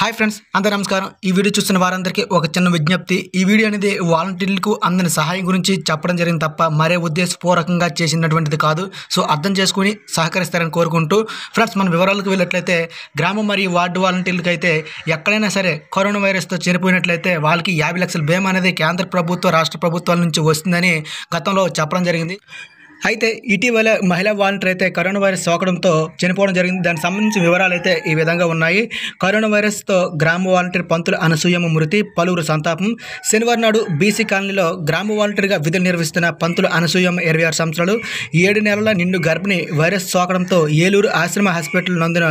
hi friends అందరు నమస్కారం ఈ వీడియో చూస్తున్న వారందరికీ ఒక చిన్న విజ్ఞప్తి ఈ వీడియో అనేది వాలంటీర్లకు అందిన సహాయం గురించి చెప్పడం జరిగింది తప్ప మరే ఉద్దేశపూర్వకంగా చేసినటువంటిది కాదు సో అర్థం చేసుకుని సహకరిస్తారని కోరుకుంటూ ఫ్రెండ్స్ మన వివరాలకు వెళ్ళినట్లయితే గ్రామం మరియు వార్డు వాలంటీర్లకు అయితే ఎక్కడైనా సరే కరోనా వైరస్తో చనిపోయినట్లయితే వాళ్ళకి యాభై లక్షల భీమా అనేది కేంద్ర ప్రభుత్వ రాష్ట్ర ప్రభుత్వాల నుంచి వస్తుందని గతంలో చెప్పడం జరిగింది అయితే ఇటీవల మహిళా వాలంటీర్ అయితే కరోనా వైరస్ సోకడంతో చనిపోవడం జరిగింది దానికి సంబంధించిన వివరాలు అయితే ఈ విధంగా ఉన్నాయి కరోనా వైరస్తో గ్రామ వాలంటీర్ పంతుల అనసూయమ్మ మృతి పలువురు సంతాపం శనివారం నాడు బీసీ కాలనీలో గ్రామ వాలంటీర్గా విధులు నిర్వహిస్తున్న పంతులు అనసూయమ్మ ఇరవై ఆరు సంవత్సరాలు ఏడు నెలల నిండు గర్భిణి వైరస్ సోకడంతో ఏలూరు ఆశ్రమ హాస్పిటల్ నందున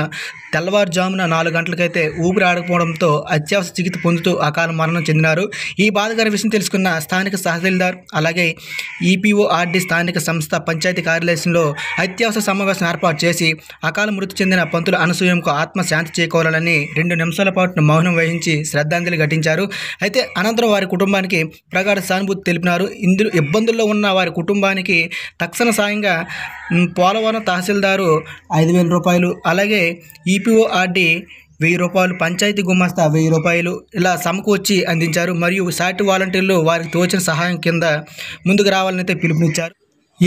తెల్లవారుజామున నాలుగు గంటలకైతే ఊపిరి ఆడకపోవడంతో అత్యవసర చికిత్స పొందుతూ అకాల మరణం చెందినారు ఈ బాధకర విషయం తెలుసుకున్న స్థానిక తహసీల్దార్ అలాగే ఈపీఓఆర్డీ స్థానిక సంస్థ సంస్థ పంచాయతీ కార్యాలయంలో అత్యవసర సమావేశం ఏర్పాటు చేసి అకాల మృతి చెందిన పంతుల అనసూయంకు ఆత్మశాంతి చేకూరాలని రెండు నిమిషాల పాటు మౌనం వహించి శ్రద్ధాంజలి ఘటించారు అయితే అనంతరం వారి కుటుంబానికి ప్రగాఢ సానుభూతి తెలిపినారు ఇందులో ఇబ్బందుల్లో ఉన్న వారి కుటుంబానికి తక్షణ సాయంగా పోలవరం తహసీల్దారు ఐదు వేల రూపాయలు అలాగే ఈపీఓఆర్డీ వెయ్యి రూపాయలు పంచాయతీ గుమాస్తా వెయ్యి రూపాయలు ఇలా సమకూర్చి అందించారు మరియు సాటి వాలంటీర్లు వారికి తోచిన సహాయం కింద ముందుకు రావాలని అయితే పిలుపునిచ్చారు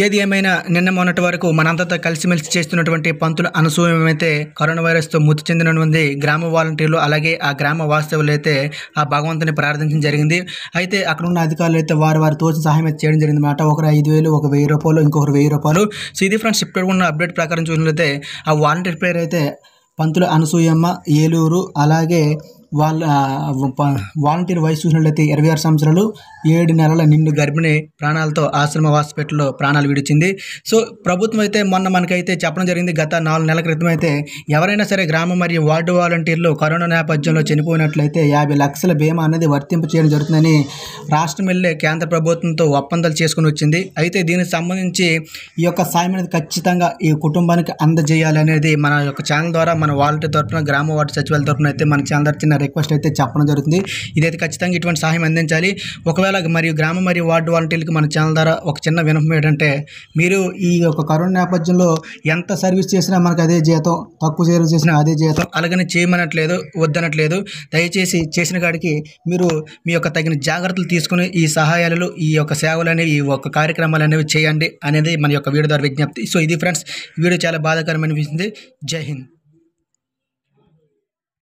ఏది ఏమైనా నిన్న మొన్నటి వరకు మనంతతో కలిసిమెలిసి చేస్తున్నటువంటి పంతులు అనసూయమైతే కరోనా వైరస్ తో మృతి చెందినటువంటి గ్రామ వాలంటీర్లు అలాగే ఆ గ్రామ వాస్తవులు అయితే ఆ భగవంతుని ప్రార్థించడం జరిగింది అయితే అక్కడ ఉన్న అధికారులు అయితే వారు వారి తోచిన సహాయం అయితే చేయడం జరిగింది అనమాట ఒకరు ఐదు వేలు ఒక వెయ్యి రూపాయలు ఇంకొకరు వెయ్యి రూపాయలు సో ఇది ఫ్రెండ్స్ ఇప్పుడు ఉన్న అప్డేట్ ప్రకారం చూసినట్లయితే ఆ వాలంటీర్ పేరు అయితే పంతులు అనసూయమ్మ ఏలూరు అలాగే వాళ్ళ వాలంటీర్ వయసు చూసినట్లయితే ఇరవై ఆరు సంవత్సరాలు ఏడు నెలల నిండు గర్భిణి ప్రాణాలతో ఆశ్రమ హాస్పిటల్లో ప్రాణాలు విడిచింది సో ప్రభుత్వం అయితే మొన్న మనకైతే చెప్పడం జరిగింది గత నాలుగు నెలల క్రితం అయితే ఎవరైనా సరే గ్రామం మరియు వార్డు వాలంటీర్లు కరోనా నేపథ్యంలో చనిపోయినట్లయితే యాభై లక్షల బీమా అనేది వర్తింపు చేయడం జరుగుతుందని రాష్ట్రం వెళ్ళే కేంద్ర ప్రభుత్వంతో ఒప్పందాలు చేసుకుని వచ్చింది అయితే దీనికి సంబంధించి ఈ యొక్క సాయం అనేది ఖచ్చితంగా ఈ కుటుంబానికి అందజేయాలి అనేది మన యొక్క ఛానల్ ద్వారా మన వాలంటీర్ తరఫున గ్రామ వార్డు సచివాల తరఫున అయితే మన ఛానల్ రిక్వెస్ట్ అయితే చెప్పడం జరుగుతుంది ఇదైతే ఖచ్చితంగా ఇటువంటి సహాయం అందించాలి ఒకవేళ మరియు గ్రామ మరియు వార్డు వాలంటీర్లకు మన ఛానల్ ద్వారా ఒక చిన్న వినపం ఏంటంటే మీరు ఈ యొక్క కరోనా నేపథ్యంలో ఎంత సర్వీస్ చేసినా మనకు అదే జీతం తక్కువ సర్వీస్ చేసినా అదే జీతం అలాగనే చేయమనట్లేదు వద్దనట్లేదు దయచేసి చేసిన కాడికి మీరు మీ యొక్క తగిన జాగ్రత్తలు తీసుకుని ఈ సహాయాలు ఈ యొక్క సేవలు అనేవి ఈ యొక్క కార్యక్రమాలు అనేవి చేయండి అనేది మన యొక్క వీడియో ద్వారా విజ్ఞప్తి సో ఇది ఫ్రెండ్స్ వీడియో చాలా బాధాకరమనిపించింది జై హింద్